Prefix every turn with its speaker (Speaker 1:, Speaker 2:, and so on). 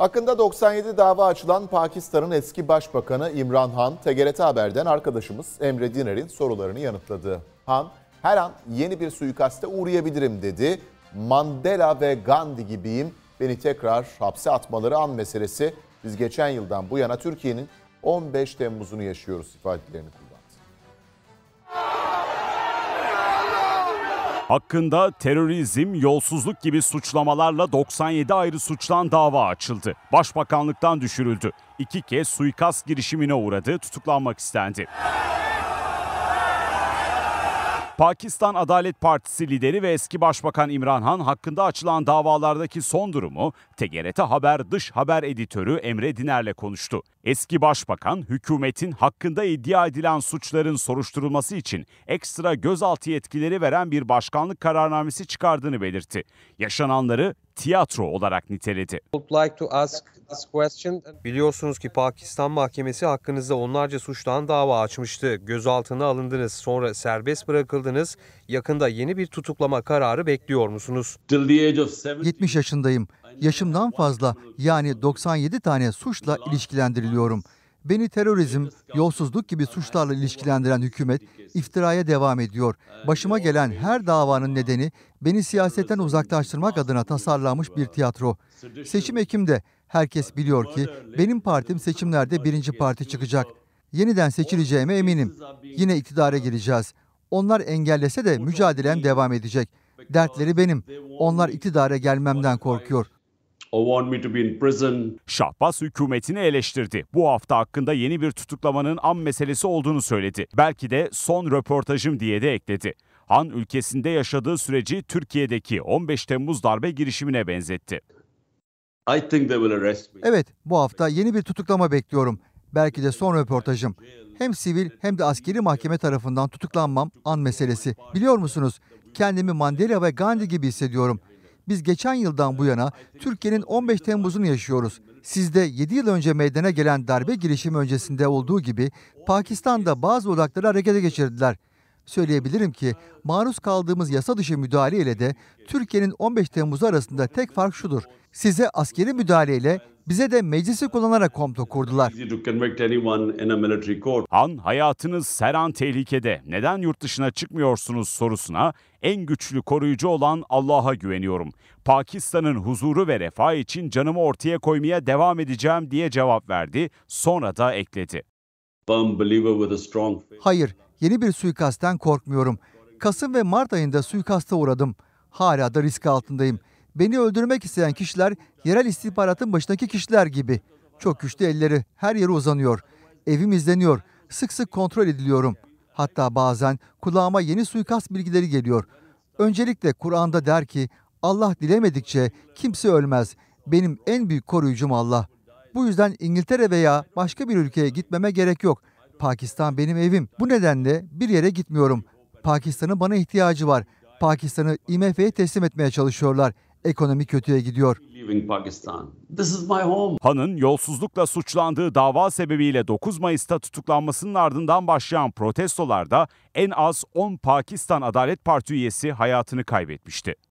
Speaker 1: Hakkında 97 dava açılan Pakistan'ın eski başbakanı İmran Han, TGRT Haber'den arkadaşımız Emre Diner'in sorularını yanıtladı. Han, her an yeni bir suikaste uğrayabilirim dedi. Mandela ve Gandhi gibiyim. Beni tekrar hapse atmaları an meselesi. Biz geçen yıldan bu yana Türkiye'nin 15 Temmuz'unu yaşıyoruz ifadelerini kullandı.
Speaker 2: Hakkında terörizm, yolsuzluk gibi suçlamalarla 97 ayrı suçtan dava açıldı. Başbakanlıktan düşürüldü. İki kez suikast girişimine uğradı, tutuklanmak istendi. Pakistan Adalet Partisi lideri ve eski başbakan İmran Han hakkında açılan davalardaki son durumu TGRT Haber dış haber editörü Emre Diner'le konuştu. Eski başbakan hükümetin hakkında iddia edilen suçların soruşturulması için ekstra gözaltı yetkileri veren bir başkanlık kararnamesi çıkardığını belirtti. Yaşananları tiyatro olarak niteledi.
Speaker 1: Biliyorsunuz ki Pakistan Mahkemesi hakkınızda onlarca suçtan dava açmıştı. Gözaltına alındınız, sonra serbest bırakıldınız. Yakında yeni bir tutuklama kararı bekliyor musunuz? 70 yaşındayım. Yaşımdan fazla yani 97 tane suçla ilişkilendiriliyorum. Beni terörizm, yolsuzluk gibi suçlarla ilişkilendiren hükümet iftiraya devam ediyor. Ee, Başıma gelen her davanın nedeni beni siyasetten uzaklaştırmak adına tasarlanmış bir tiyatro. Seçim Ekim'de herkes ee, biliyor ki benim partim seçimlerde birinci parti çıkacak. Yeniden seçileceğime eminim. Yine iktidara gireceğiz. Onlar engellese de mücadelem devam edecek. Dertleri benim. Onlar iktidara gelmemden korkuyor.
Speaker 2: Şahbaz hükümetini eleştirdi. Bu hafta hakkında yeni bir tutuklamanın an meselesi olduğunu söyledi. Belki de son röportajım diye de ekledi. Han ülkesinde yaşadığı süreci Türkiye'deki 15 Temmuz darbe girişimine benzetti.
Speaker 1: Evet, bu hafta yeni bir tutuklama bekliyorum. Belki de son röportajım. Hem sivil hem de askeri mahkeme tarafından tutuklanmam an meselesi. Biliyor musunuz? Kendimi Mandela ve Gandhi gibi hissediyorum. Biz geçen yıldan bu yana Türkiye'nin 15 Temmuz'unu yaşıyoruz. Sizde 7 yıl önce meydana gelen darbe girişimi öncesinde olduğu gibi Pakistan'da bazı odakları harekete geçirdiler. Söyleyebilirim ki maruz kaldığımız yasa dışı müdahale ile de Türkiye'nin 15 Temmuz arasında tek fark şudur. Size askeri müdahaleyle bize de meclisi kullanarak komplo kurdular. Han
Speaker 2: hayatınız her an tehlikede. Neden yurt dışına çıkmıyorsunuz sorusuna en güçlü koruyucu olan Allah'a güveniyorum. Pakistan'ın huzuru ve refah için canımı ortaya koymaya devam edeceğim diye cevap verdi. Sonra da ekledi.
Speaker 1: Hayır, Yeni bir suikastten korkmuyorum. Kasım ve Mart ayında suikasta uğradım. Hala da risk altındayım. Beni öldürmek isteyen kişiler yerel istihbaratın başındaki kişiler gibi. Çok güçlü elleri her yere uzanıyor. Evim izleniyor. Sık sık kontrol ediliyorum. Hatta bazen kulağıma yeni suikast bilgileri geliyor. Öncelikle Kur'an'da der ki Allah dilemedikçe kimse ölmez. Benim en büyük koruyucum Allah. Bu yüzden İngiltere veya başka bir ülkeye gitmeme gerek yok. Pakistan benim evim. Bu nedenle bir yere gitmiyorum. Pakistan'ın bana ihtiyacı var. Pakistan'ı IMF'ye teslim etmeye çalışıyorlar. Ekonomi kötüye gidiyor.
Speaker 2: Han'ın yolsuzlukla suçlandığı dava sebebiyle 9 Mayıs'ta tutuklanmasının ardından başlayan protestolarda en az 10 Pakistan Adalet Parti üyesi hayatını kaybetmişti.